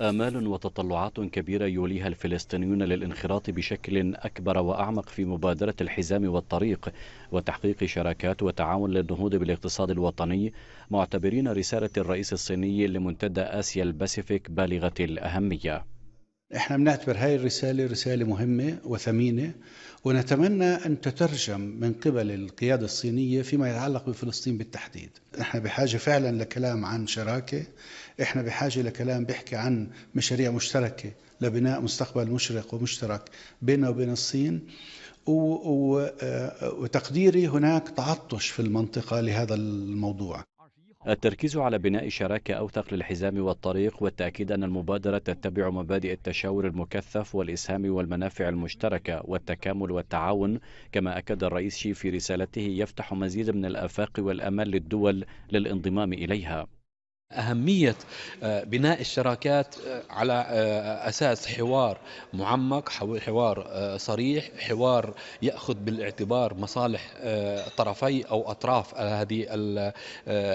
آمال وتطلعات كبيرة يوليها الفلسطينيون للانخراط بشكل أكبر وأعمق في مبادرة الحزام والطريق وتحقيق شراكات وتعاون للنهوض بالاقتصاد الوطني معتبرين رسالة الرئيس الصيني لمنتدى آسيا الباسيفيك بالغة الأهمية احنا بنعتبر هاي الرسالة رسالة مهمة وثمينة ونتمنى أن تترجم من قبل القيادة الصينية فيما يتعلق بفلسطين بالتحديد احنا بحاجة فعلا لكلام عن شراكة احنا بحاجة لكلام بيحكي عن مشاريع مشتركة لبناء مستقبل مشرق ومشترك بيننا وبين الصين آه، وتقديري هناك تعطش في المنطقة لهذا الموضوع التركيز على بناء شراكة أوثق للحزام والطريق والتأكيد أن المبادرة تتبع مبادئ التشاور المكثف والإسهام والمنافع المشتركة والتكامل والتعاون كما أكد الرئيس شي في رسالته يفتح مزيد من الآفاق والأمل للدول للانضمام إليها أهمية آه، بناء الشراكات آه، على آه، أساس حوار معمق حوار صريح حوار يأخذ بالاعتبار مصالح طرفي أو أطراف هذه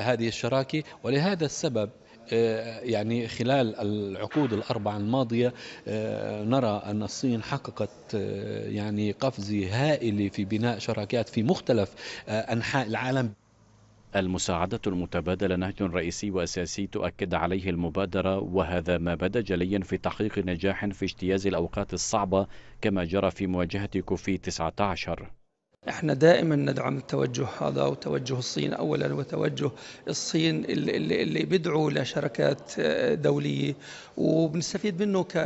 هذه الشراكة ولهذا السبب يعني خلال العقود الأربعة الماضية نرى أن الصين حققت يعني قفزة هائلة في بناء شراكات في مختلف أنحاء العالم المساعدة المتبادلة نهج رئيسي وأساسي تؤكد عليه المبادرة وهذا ما بدا جليا في تحقيق نجاح في اجتياز الأوقات الصعبة كما جرى في مواجهة كوفي 19 احنا دائما ندعم التوجه هذا وتوجه الصين اولا وتوجه الصين اللي, اللي بيدعو لشركات دوليه وبنستفيد منه ك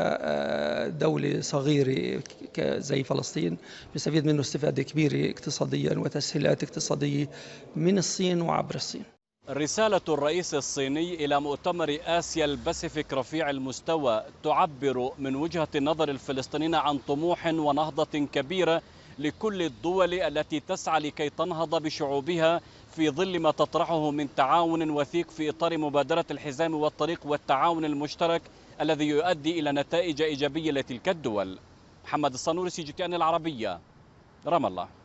دولة صغيرة زي فلسطين بيستفيد منه استفادة كبيرة اقتصاديا وتسهيلات اقتصادية من الصين وعبر الصين رسالة الرئيس الصيني إلى مؤتمر آسيا الباسيفيك رفيع المستوى تعبر من وجهة نظر الفلسطينيين عن طموح ونهضة كبيرة لكل الدول التي تسعى لكي تنهض بشعوبها في ظل ما تطرحه من تعاون وثيق في إطار مبادرة الحزام والطريق والتعاون المشترك الذي يؤدي إلى نتائج إيجابية لتلك الدول محمد الصنوري سي جي العربية رام الله